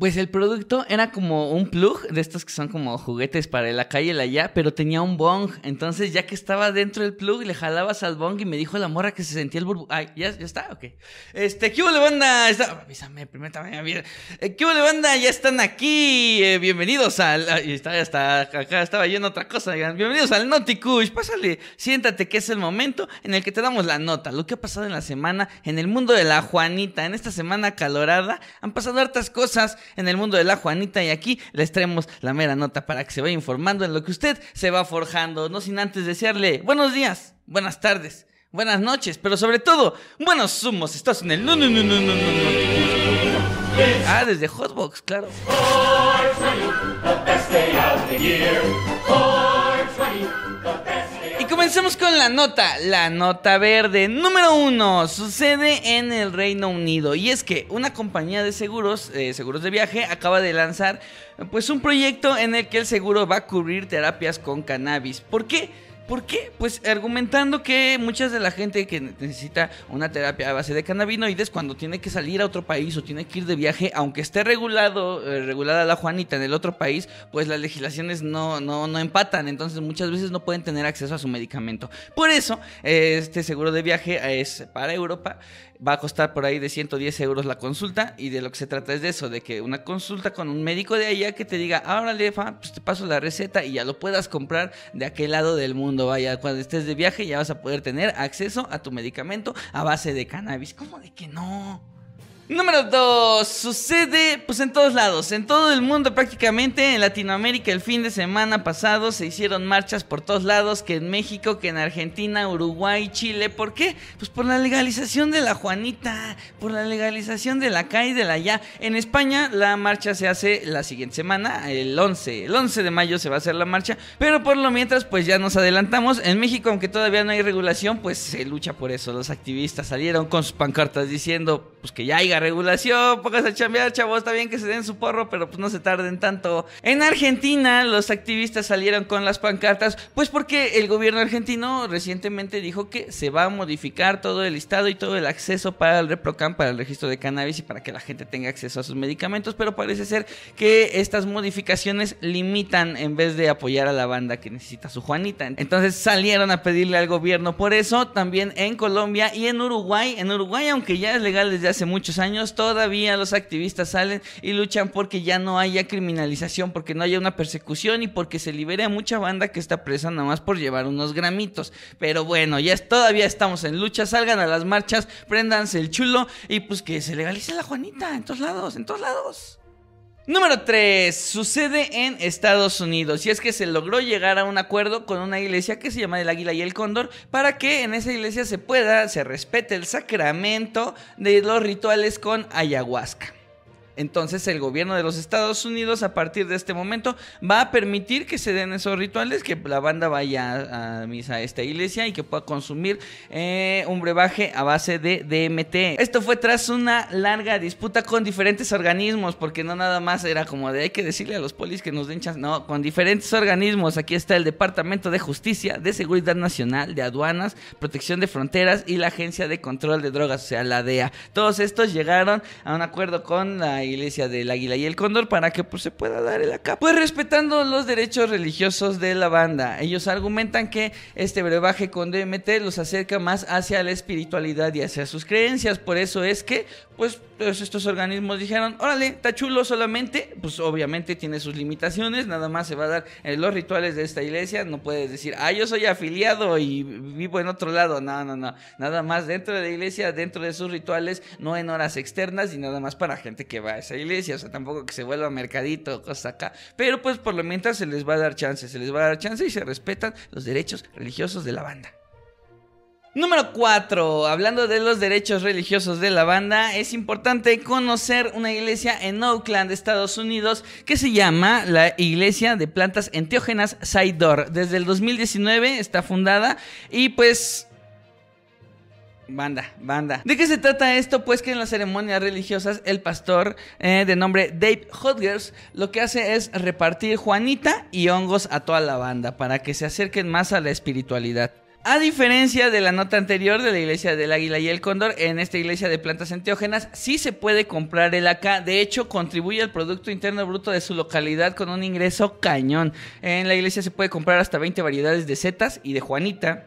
Pues el producto era como un plug de estos que son como juguetes para la calle, y la allá, pero tenía un bong. Entonces, ya que estaba dentro del plug, le jalabas al bong y me dijo la morra que se sentía el burbu. Ay, ¿ya, ya está, ok. Este, ¿qué banda? Está... Avísame, primero también. Eh, ¿Qué hubo, banda? Ya están aquí. Eh, bienvenidos al. Ah, y está, ya está. Acá estaba yendo otra cosa. Bienvenidos al Noticush. Pásale, siéntate que es el momento en el que te damos la nota. Lo que ha pasado en la semana en el mundo de la Juanita. En esta semana calorada han pasado hartas cosas en el mundo de la Juanita y aquí les traemos la mera nota para que se vaya informando en lo que usted se va forjando, no sin antes desearle buenos días, buenas tardes, buenas noches, pero sobre todo, buenos sumos estás en el... No, no, no, no, no, no. Ah, desde Hotbox, claro. Comencemos con la nota, la nota verde. Número uno, sucede en el Reino Unido. Y es que una compañía de seguros, eh, seguros de viaje, acaba de lanzar pues un proyecto en el que el seguro va a cubrir terapias con cannabis. ¿Por qué? ¿Por qué? Pues argumentando que muchas de la gente que necesita una terapia a base de cannabinoides cuando tiene que salir a otro país o tiene que ir de viaje, aunque esté regulado, eh, regulada la Juanita en el otro país, pues las legislaciones no, empatan, entonces muchas veces no pueden tener acceso a su medicamento. Por eso, eh, este seguro de viaje es para Europa va a costar por ahí de 110 euros la consulta y de lo que se trata es de eso, de que una consulta con un médico de allá que te diga, ahora lefa, pues te paso la receta y ya lo puedas comprar de aquel lado del mundo, vaya, cuando estés de viaje ya vas a poder tener acceso a tu medicamento a base de cannabis, ¿cómo de que no? Número 2. Sucede pues en todos lados, en todo el mundo prácticamente. En Latinoamérica el fin de semana pasado se hicieron marchas por todos lados, que en México, que en Argentina, Uruguay, Chile. ¿Por qué? Pues por la legalización de la Juanita, por la legalización de la calle y de la YA. En España la marcha se hace la siguiente semana, el 11. El 11 de mayo se va a hacer la marcha, pero por lo mientras pues ya nos adelantamos. En México, aunque todavía no hay regulación, pues se lucha por eso. Los activistas salieron con sus pancartas diciendo pues que ya hay regulación, pónganse a chambear, chavos, está bien que se den su porro, pero pues no se tarden tanto. En Argentina, los activistas salieron con las pancartas, pues porque el gobierno argentino recientemente dijo que se va a modificar todo el listado y todo el acceso para el ReproCam, para el registro de cannabis y para que la gente tenga acceso a sus medicamentos, pero parece ser que estas modificaciones limitan en vez de apoyar a la banda que necesita su Juanita. Entonces salieron a pedirle al gobierno por eso, también en Colombia y en Uruguay. En Uruguay, aunque ya es legal desde hace muchos años, años todavía los activistas salen y luchan porque ya no haya criminalización, porque no haya una persecución y porque se libere a mucha banda que está presa nada más por llevar unos gramitos. Pero bueno, ya todavía estamos en lucha, salgan a las marchas, préndanse el chulo y pues que se legalice la Juanita en todos lados, en todos lados. Número 3. Sucede en Estados Unidos. Y es que se logró llegar a un acuerdo con una iglesia que se llama el Águila y el Cóndor para que en esa iglesia se pueda, se respete el sacramento de los rituales con ayahuasca. Entonces el gobierno de los Estados Unidos a partir de este momento va a permitir que se den esos rituales, que la banda vaya a, misa a esta iglesia y que pueda consumir eh, un brebaje a base de DMT. Esto fue tras una larga disputa con diferentes organismos, porque no nada más era como de hay que decirle a los polis que nos den chance, no, con diferentes organismos. Aquí está el Departamento de Justicia, de Seguridad Nacional, de Aduanas, Protección de Fronteras y la Agencia de Control de Drogas, o sea, la DEA. Todos estos llegaron a un acuerdo con la iglesia del Águila y el Cóndor para que pues, se pueda dar el acá. Pues respetando los derechos religiosos de la banda, ellos argumentan que este brebaje con DMT los acerca más hacia la espiritualidad y hacia sus creencias, por eso es que pues estos organismos dijeron, órale, está chulo solamente, pues obviamente tiene sus limitaciones, nada más se va a dar en los rituales de esta iglesia, no puedes decir, ah, yo soy afiliado y vivo en otro lado, no, no, no, nada más dentro de la iglesia, dentro de sus rituales, no en horas externas y nada más para gente que va esa iglesia, o sea, tampoco que se vuelva mercadito, cosas acá. Pero pues por lo mientras se les va a dar chance, se les va a dar chance y se respetan los derechos religiosos de la banda. Número 4. Hablando de los derechos religiosos de la banda, es importante conocer una iglesia en Oakland, Estados Unidos, que se llama la Iglesia de Plantas Enteógenas Saidor. Desde el 2019 está fundada y pues Banda, banda. ¿De qué se trata esto? Pues que en las ceremonias religiosas el pastor eh, de nombre Dave Hodgers lo que hace es repartir Juanita y hongos a toda la banda para que se acerquen más a la espiritualidad. A diferencia de la nota anterior de la iglesia del águila y el cóndor, en esta iglesia de plantas enteógenas sí se puede comprar el acá. De hecho, contribuye al Producto Interno Bruto de su localidad con un ingreso cañón. En la iglesia se puede comprar hasta 20 variedades de setas y de Juanita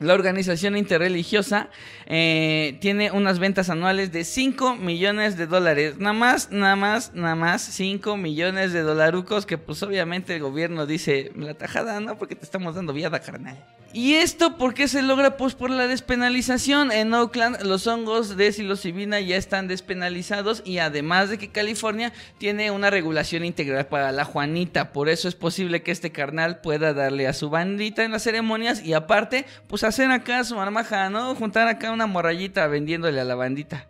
la organización interreligiosa eh, tiene unas ventas anuales de 5 millones de dólares. Nada más, nada más, nada más 5 millones de dolarucos que pues obviamente el gobierno dice, la tajada no porque te estamos dando viada carnal. ¿Y esto por qué se logra? Pues por la despenalización. En Oakland los hongos de psilocibina ya están despenalizados y además de que California tiene una regulación integral para la Juanita. Por eso es posible que este carnal pueda darle a su bandita en las ceremonias y aparte, pues hacer acá su marmaja, ¿no? Juntar acá una morrayita vendiéndole a la bandita.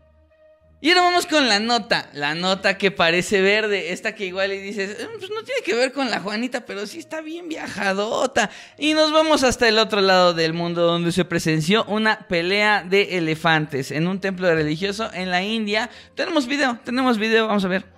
Y ahora vamos con la nota, la nota que parece verde, esta que igual y dices, mm, pues no tiene que ver con la Juanita, pero sí está bien viajadota. Y nos vamos hasta el otro lado del mundo donde se presenció una pelea de elefantes en un templo religioso en la India. Tenemos video, tenemos video, vamos a ver.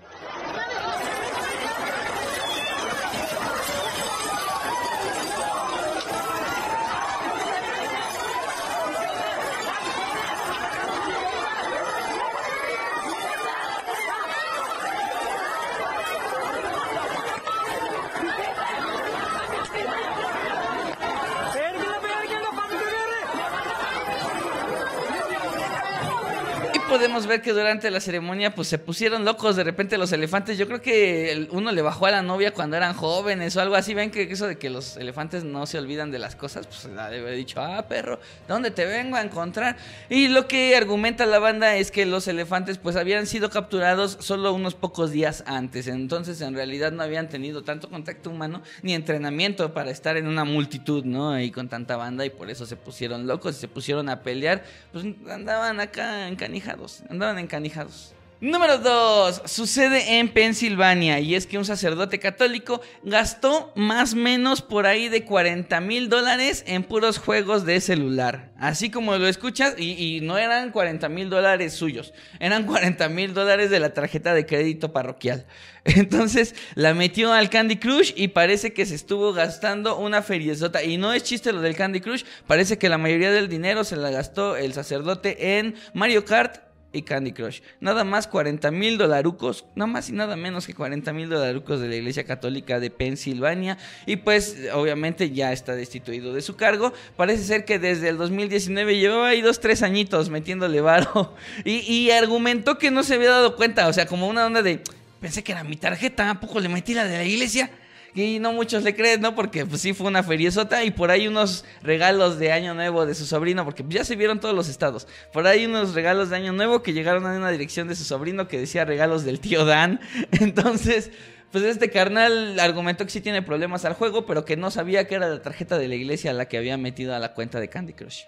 podemos ver que durante la ceremonia pues se pusieron locos de repente los elefantes. Yo creo que uno le bajó a la novia cuando eran jóvenes o algo así. Ven que eso de que los elefantes no se olvidan de las cosas, pues le haber dicho, ah, perro, ¿dónde te vengo a encontrar? Y lo que argumenta la banda es que los elefantes pues habían sido capturados solo unos pocos días antes. Entonces en realidad no habían tenido tanto contacto humano ni entrenamiento para estar en una multitud, ¿no? Y con tanta banda y por eso se pusieron locos y se pusieron a pelear. Pues andaban acá encanijados andaban encanijados. Número 2. Sucede en Pensilvania y es que un sacerdote católico gastó más o menos por ahí de 40 mil dólares en puros juegos de celular. Así como lo escuchas, y, y no eran 40 mil dólares suyos, eran 40 mil dólares de la tarjeta de crédito parroquial. Entonces la metió al Candy Crush y parece que se estuvo gastando una feriezota. Y no es chiste lo del Candy Crush, parece que la mayoría del dinero se la gastó el sacerdote en Mario Kart y Candy Crush. Nada más 40 mil dolarucos, nada más y nada menos que 40 mil dolarucos de la Iglesia Católica de Pensilvania. Y pues obviamente ya está destituido de su cargo. Parece ser que desde el 2019 llevaba ahí dos, tres añitos metiéndole varo. Y, y argumentó que no se había dado cuenta, o sea, como una onda de, pensé que era mi tarjeta, ¿a poco le metí la de la iglesia? Y no muchos le creen, ¿no? Porque pues sí fue una feriezota y por ahí unos regalos de Año Nuevo de su sobrino, porque ya se vieron todos los estados. Por ahí unos regalos de Año Nuevo que llegaron a una dirección de su sobrino que decía regalos del tío Dan. Entonces pues este carnal argumentó que sí tiene problemas al juego, pero que no sabía que era la tarjeta de la iglesia la que había metido a la cuenta de Candy Crush.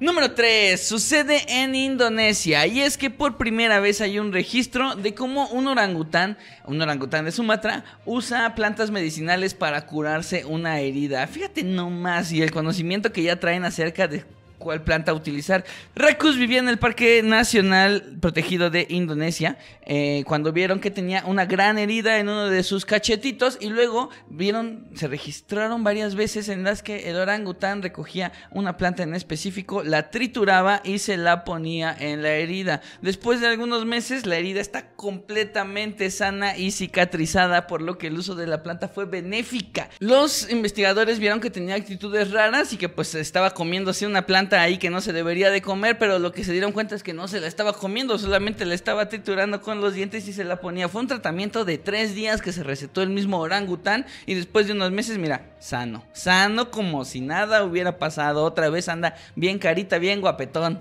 Número 3. Sucede en Indonesia y es que por primera vez hay un registro de cómo un orangután, un orangután de Sumatra, usa plantas medicinales para curarse una herida. Fíjate nomás y el conocimiento que ya traen acerca de cuál planta utilizar. Rakus vivía en el Parque Nacional Protegido de Indonesia eh, cuando vieron que tenía una gran herida en uno de sus cachetitos y luego vieron, se registraron varias veces en las que el orangután recogía una planta en específico, la trituraba y se la ponía en la herida. Después de algunos meses la herida está completamente sana y cicatrizada por lo que el uso de la planta fue benéfica. Los investigadores vieron que tenía actitudes raras y que pues estaba comiendo así una planta ahí que no se debería de comer, pero lo que se dieron cuenta es que no se la estaba comiendo, solamente la estaba triturando con los dientes y se la ponía. Fue un tratamiento de tres días que se recetó el mismo orangután y después de unos meses, mira, sano, sano como si nada hubiera pasado. Otra vez anda bien carita, bien guapetón.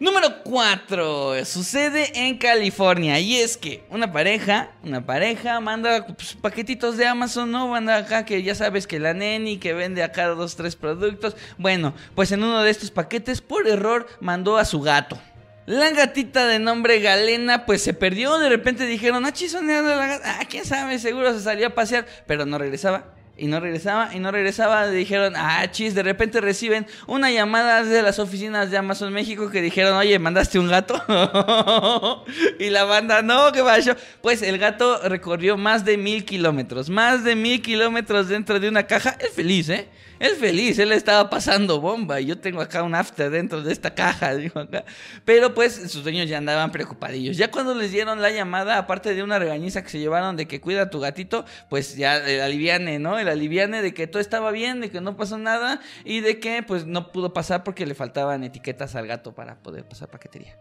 Número 4. Sucede en California. Y es que una pareja, una pareja manda pues, paquetitos de Amazon, ¿no? Manda acá que ya sabes que la neni que vende acá dos, tres productos. Bueno, pues en uno de estos paquetes, por error, mandó a su gato. La gatita de nombre Galena, pues se perdió. De repente dijeron, ah, chisoneando la gata. Ah, quién sabe, seguro se salió a pasear, pero no regresaba y no regresaba, y no regresaba, dijeron, ah, chis, de repente reciben una llamada de las oficinas de Amazon México que dijeron, oye, ¿mandaste un gato? y la banda, no, qué pasó. Pues el gato recorrió más de mil kilómetros, más de mil kilómetros dentro de una caja, es feliz, ¿eh? es feliz, él estaba pasando bomba y yo tengo acá un after dentro de esta caja, dijo acá. Pero pues sus dueños ya andaban preocupadillos. Ya cuando les dieron la llamada, aparte de una regañiza que se llevaron de que cuida a tu gatito, pues ya eh, el aliviane, ¿no? El aliviane de que todo estaba bien, de que no pasó nada y de que pues no pudo pasar porque le faltaban etiquetas al gato para poder pasar paquetería.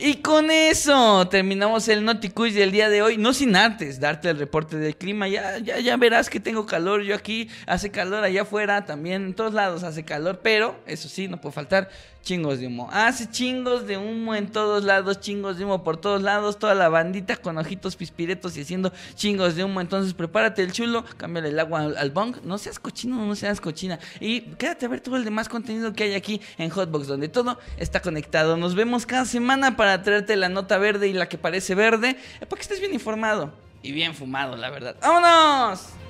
Y con eso terminamos el Noticuiz del día de hoy. No sin antes darte el reporte del clima. Ya, ya, ya verás que tengo calor. Yo aquí hace calor allá afuera, también en todos lados hace calor. Pero eso sí, no puede faltar Chingos de humo. Hace ah, chingos de humo en todos lados, chingos de humo por todos lados, toda la bandita con ojitos pispiretos y haciendo chingos de humo. Entonces prepárate el chulo, cámbiale el agua al, al bong, no seas cochino, no seas cochina. Y quédate a ver todo el demás contenido que hay aquí en Hotbox, donde todo está conectado. Nos vemos cada semana para traerte la nota verde y la que parece verde, eh, para que estés bien informado y bien fumado, la verdad. ¡Vámonos!